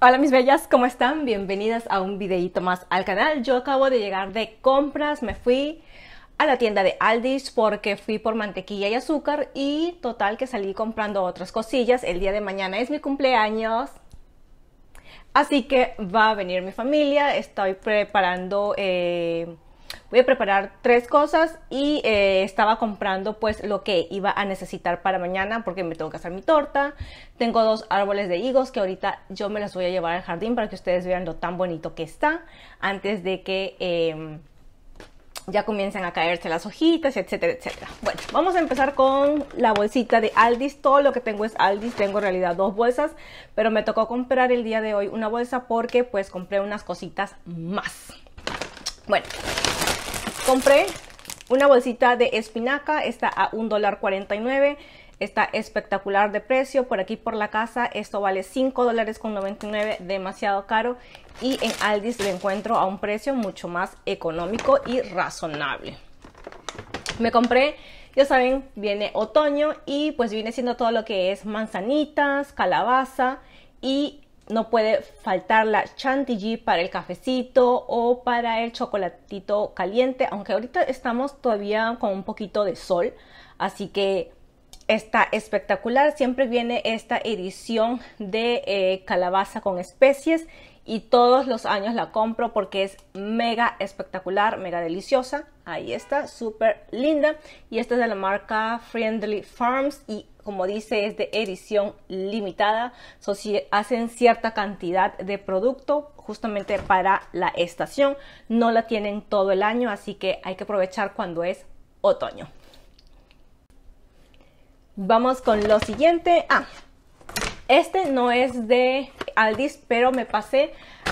Hola mis bellas, ¿cómo están? Bienvenidas a un videito más al canal. Yo acabo de llegar de compras, me fui a la tienda de Aldis porque fui por mantequilla y azúcar y total que salí comprando otras cosillas. El día de mañana es mi cumpleaños. Así que va a venir mi familia, estoy preparando eh, voy a preparar tres cosas y eh, estaba comprando pues lo que iba a necesitar para mañana porque me tengo que hacer mi torta. Tengo dos árboles de higos que ahorita yo me las voy a llevar al jardín para que ustedes vean lo tan bonito que está antes de que... Em, ya comiencen a caerse las hojitas, etcétera, etcétera. Bueno, vamos a empezar con la bolsita de Aldis. Todo lo que tengo es Aldis. Tengo en realidad dos bolsas, pero me tocó comprar el día de hoy una bolsa porque pues compré unas cositas más. Bueno, Compré una bolsita de espinaca, está a $1.49. Está espectacular de precio. Por aquí por la casa esto vale $5.99, demasiado caro. Y en Aldis lo encuentro a un precio mucho más económico y razonable. Me compré, ya saben, viene otoño y pues viene siendo todo lo que es manzanitas, calabaza y no puede faltar la chantilly para el cafecito o para el chocolatito caliente, aunque ahorita estamos todavía con un poquito de sol, así que está espectacular. Siempre viene esta edición de eh, calabaza con especies y todos los años la compro porque es mega espectacular, mega deliciosa. Ahí está, súper linda. Y esta es de la marca Friendly Farms y como dice, es de edición limitada. hacen cierta cantidad de producto justamente para la estación, no la tienen todo el año, así que hay que aprovechar cuando es otoño. Vamos con lo siguiente. Ah, este no es de Aldis, pero me pasé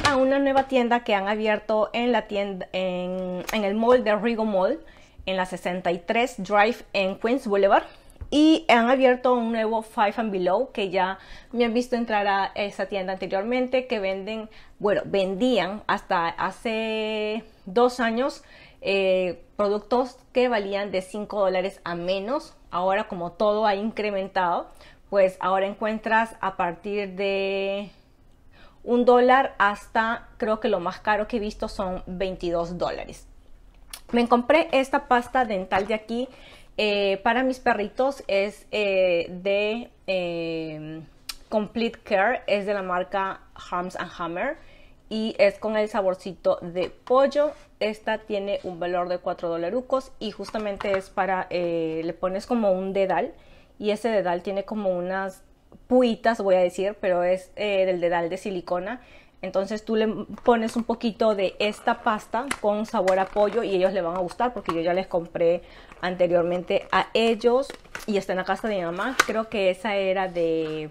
a una nueva tienda que han abierto en la tienda en, en el mall de Rigo Mall en la 63 Drive en Queens Boulevard y han abierto un nuevo Five and Below que ya me han visto entrar a esa tienda anteriormente que venden, bueno, vendían hasta hace dos años eh, productos que valían de 5 dólares a menos. Ahora como todo ha incrementado, pues ahora encuentras a partir de un dólar hasta creo que lo más caro que he visto son 22 dólares. Me compré esta pasta dental de aquí eh, para mis perritos es eh, de em, Complete Care, es de la marca Harms and Hammer y es con el saborcito de pollo. Esta tiene un valor de 4 dolarucos y justamente es para, eh, le pones como un dedal y ese dedal tiene como unas puitas, voy a decir, pero es del dedal de silicona entonces tú le pones un poquito de esta pasta con sabor a pollo y ellos le van a gustar porque yo ya les compré anteriormente a ellos y está en la casa de mi mamá. Creo que esa era de,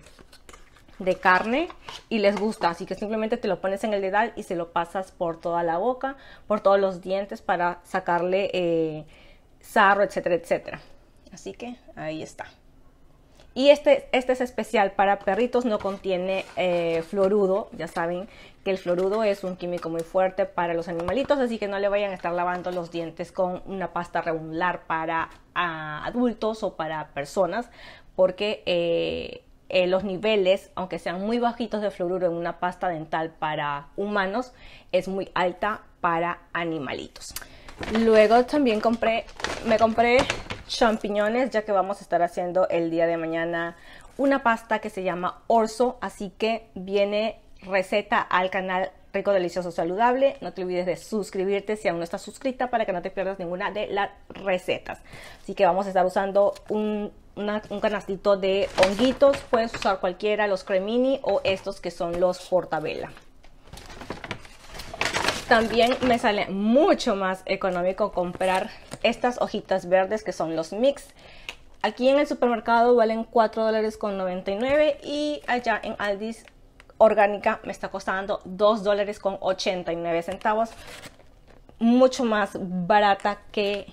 de carne y les gusta. Así que simplemente te lo pones en el dedal y se lo pasas por toda la boca, por todos los dientes para sacarle eh, sarro, etcétera, etcétera. Así que ahí está. Y este, este es especial para perritos, no contiene eh, florudo. ya saben que el florudo es un químico muy fuerte para los animalitos, así que no le vayan a estar lavando los dientes con una pasta regular para ah, adultos o para personas, porque eh, eh, los niveles, aunque sean muy bajitos de fluoruro en una pasta dental para humanos, es muy alta para animalitos. Luego también compré, me compré champiñones, ya que vamos a estar haciendo el día de mañana una pasta que se llama orzo, así que viene receta al canal Rico, Delicioso, Saludable. No te olvides de suscribirte si aún no estás suscrita para que no te pierdas ninguna de las recetas. Así que vamos a estar usando un, un canastito de honguitos. Puedes usar cualquiera, los cremini o estos que son los portabela. También me sale mucho más económico comprar estas hojitas verdes que son los mix. Aquí en el supermercado valen 4 dólares con 99 y allá en Aldi's orgánica me está costando 2 dólares con 89 centavos. Mucho más barata que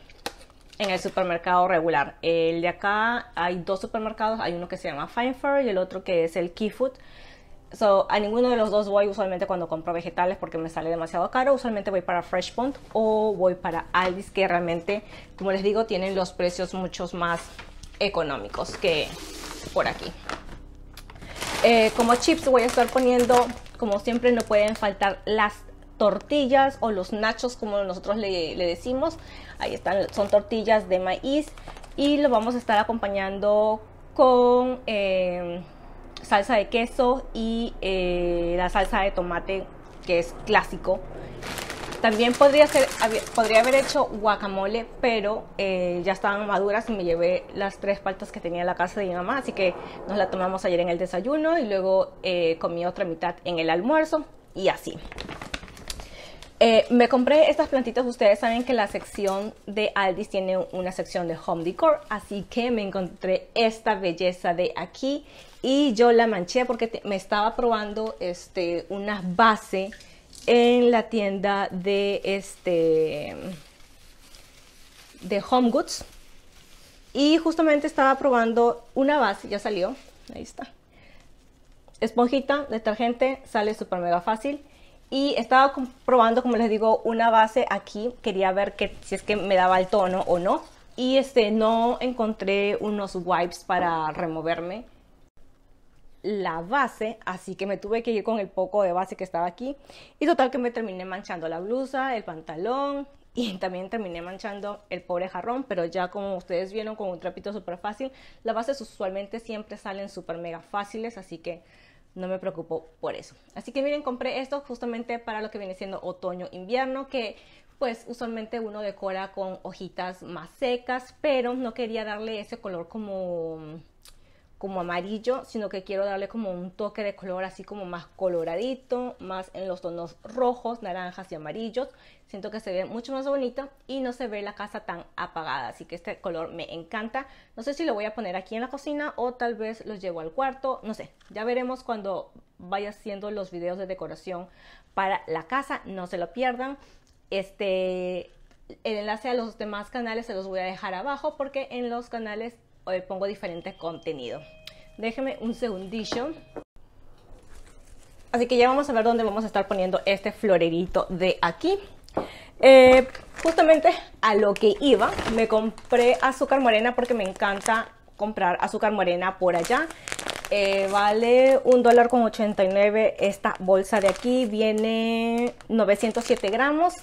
en el supermercado regular. El de acá hay dos supermercados, hay uno que se llama Fine Fair y el otro que es el Key Food. So, a ninguno de los dos voy usualmente cuando compro vegetales porque me sale demasiado caro. Usualmente voy para Fresh Pond o voy para Aldis, que realmente, como les digo, tienen los precios muchos más económicos que por aquí. Eh, como chips voy a estar poniendo, como siempre, no pueden faltar las tortillas o los nachos, como nosotros le, decimos. Ahí están, son tortillas de maíz y lo vamos a estar acompañando con... Eh, salsa de queso y eh, la salsa de tomate que es clásico. También podría, ser, podría haber hecho guacamole, pero eh, ya estaban maduras y me llevé las tres paltas que tenía en la casa de mi mamá, así que nos la tomamos ayer en el desayuno y luego eh, comí otra mitad en el almuerzo y así. me compré estas plantitas, ustedes saben que la sección de Aldis tiene una sección de home decor, así que me encontré esta belleza de aquí y yo la manché porque me estaba probando este, una base en la tienda de, este, de Home Goods y justamente estaba probando una base, ya salió, ahí está. Esponjita, detergente, sale súper mega fácil. Y estaba probando, como les digo, una base aquí. Quería ver que, si es que me daba el tono o no. Y este, no encontré unos wipes para removerme la base, así que me tuve que ir con el poco de base que estaba aquí. Y total que me terminé manchando la blusa, el pantalón y también terminé manchando el pobre jarrón, pero ya como ustedes vieron con un trapito súper fácil, las bases usualmente siempre salen súper mega fáciles, así que no me preocupo por eso. Así que miren, compré esto justamente para lo que viene siendo otoño-invierno, que pues usualmente uno decora con hojitas más secas, pero no quería darle ese color como como amarillo, sino que quiero darle como un toque de color así como más coloradito, más en los tonos rojos, naranjas y amarillos. Siento que se ve mucho más bonito y no se ve la casa tan apagada, así que este color me encanta. No sé si lo voy a poner aquí en la cocina o tal vez lo llevo al cuarto, no sé. Ya veremos cuando vaya haciendo los videos de decoración para la casa, no se lo pierdan. Este, el enlace a los demás canales se los voy a dejar abajo porque en los canales hoy pongo diferentes contenidos. déjeme un segundillo. Así que ya vamos a ver dónde vamos a estar poniendo este florerito de aquí. Eh, justamente a lo que iba, me compré azúcar morena porque me encanta comprar azúcar morena por allá. Eh, vale un dólar con 89 esta bolsa de aquí, viene 907 gramos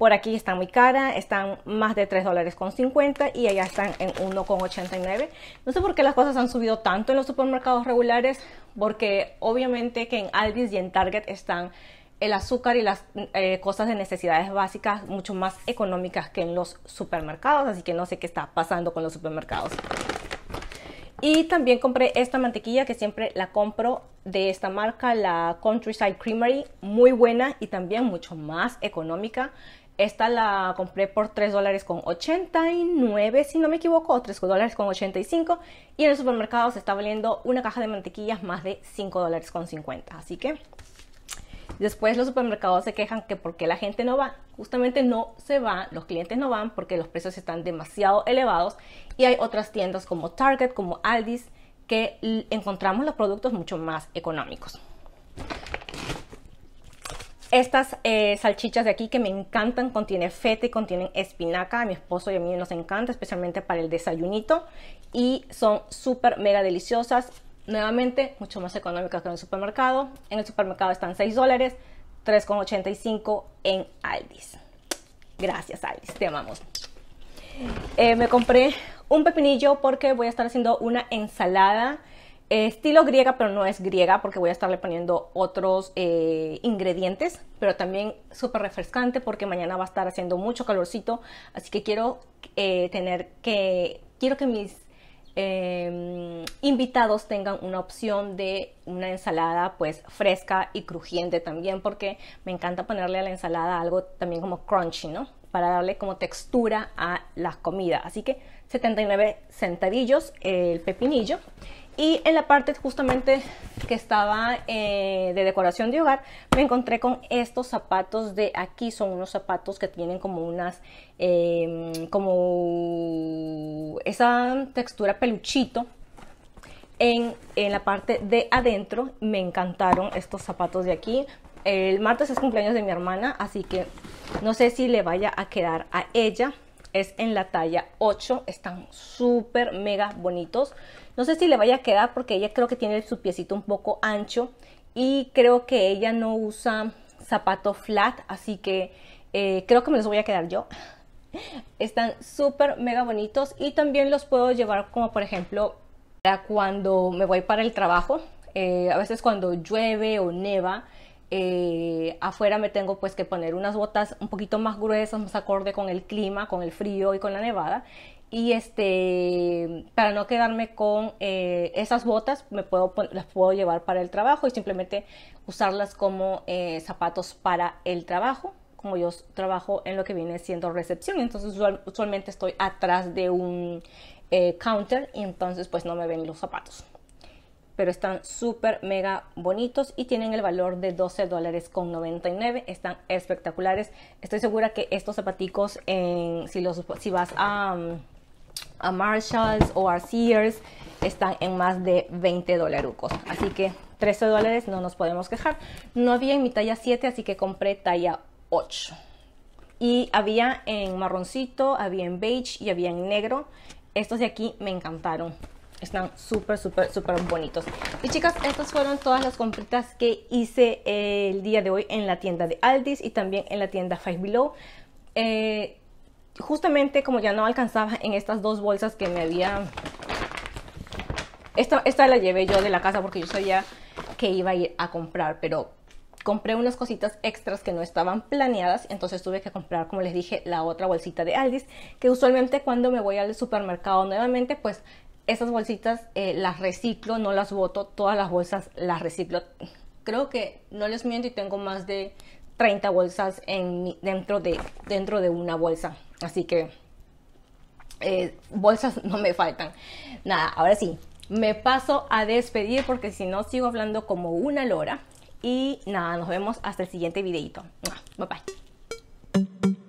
por aquí está muy cara, están más de 3 dólares con 50 y allá están en 1,89. No sé por qué las cosas han subido tanto en los supermercados regulares, porque obviamente que en Aldi y en Target están el azúcar y las eh, cosas de necesidades básicas mucho más económicas que en los supermercados, así que no sé qué está pasando con los supermercados. Y también compré esta mantequilla que siempre la compro de esta marca, la Countryside Creamery, muy buena y también mucho más económica. Esta la compré por $3.89, dólares con 89, si no me equivoco, o 3 dólares con 85. Y en el supermercado se está valiendo una caja de mantequillas más de 5 dólares con 50. Así que después los supermercados se quejan que porque la gente no va. Justamente no se va, los clientes no van porque los precios están demasiado elevados. Y hay otras tiendas como Target, como Aldi's, que encontramos los productos mucho más económicos. Estas eh, salchichas de aquí que me encantan, contienen feta y contienen espinaca. A mi esposo y a mí nos encanta, especialmente para el desayunito. Y son súper mega deliciosas. Nuevamente, mucho más económicas que en el supermercado. En el supermercado están 6 dólares, 3,85 en Aldis. Gracias Aldis, te amamos. Eh, me compré un pepinillo porque voy a estar haciendo una ensalada estilo griega, pero no es griega porque voy a estarle poniendo otros eh, ingredientes, pero también súper refrescante porque mañana va a estar haciendo mucho calorcito, así que quiero eh, tener que, quiero que mis em, invitados tengan una opción de una ensalada pues fresca y crujiente también porque me encanta ponerle a la ensalada algo también como crunchy, ¿no? Para darle como textura a la comida. Así que 79 centavillos el pepinillo y en la parte justamente que estaba eh, de decoración de hogar, me encontré con estos zapatos de aquí. Son unos zapatos que tienen como unas, em, como esa textura peluchito. En, en la parte de adentro me encantaron estos zapatos de aquí. El martes es cumpleaños de mi hermana, así que no sé si le vaya a quedar a ella es en la talla 8. Están súper mega bonitos. No sé si le vaya a quedar porque ella creo que tiene su piecito un poco ancho y creo que ella no usa zapato flat, así que eh, creo que me los voy a quedar yo. Están súper mega bonitos y también los puedo llevar como por ejemplo para cuando me voy para el trabajo. Eh, a veces cuando llueve o neva, eh, afuera me tengo pues que poner unas botas un poquito más gruesas, más acorde con el clima, con el frío y con la nevada. Y este, para no quedarme con eh, esas botas, me puedo, las puedo llevar para el trabajo y simplemente usarlas como eh, zapatos para el trabajo, como yo trabajo en lo que viene siendo recepción. Entonces usualmente estoy atrás de un counter y entonces pues no me ven los zapatos pero están súper mega bonitos y tienen el valor de 12 dólares con 99 están espectaculares estoy segura que estos zapaticos si los vas a, a Marshalls o a Sears están en más de 20 dolarucos así que 13 dólares no nos podemos quejar no había en mi talla 7 así que compré talla 8 y había en marroncito había en beige y había en negro estos de aquí me encantaron están súper, súper, súper bonitos. Y chicas, estas fueron todas las compritas que hice eh, el día de hoy en la tienda de Aldis y también en la tienda Five Below. Eh, justamente como ya no alcanzaba en estas dos bolsas que me había... Esta, esta la llevé yo de la casa porque yo sabía que iba a ir a comprar, pero compré unas cositas extras que no estaban planeadas, entonces tuve que comprar, como les dije, la otra bolsita de Aldis, que usualmente cuando me voy al supermercado nuevamente, pues esas bolsitas eh, las reciclo, no las boto, todas las bolsas las reciclo. Creo que no les miento y tengo más de 30 bolsas en, dentro, de, dentro de una bolsa. Así que eh, bolsas no me faltan. Nada, ahora sí, me paso a despedir porque si no sigo hablando como una lora. Y nada, nos vemos hasta el siguiente videito. Bye bye.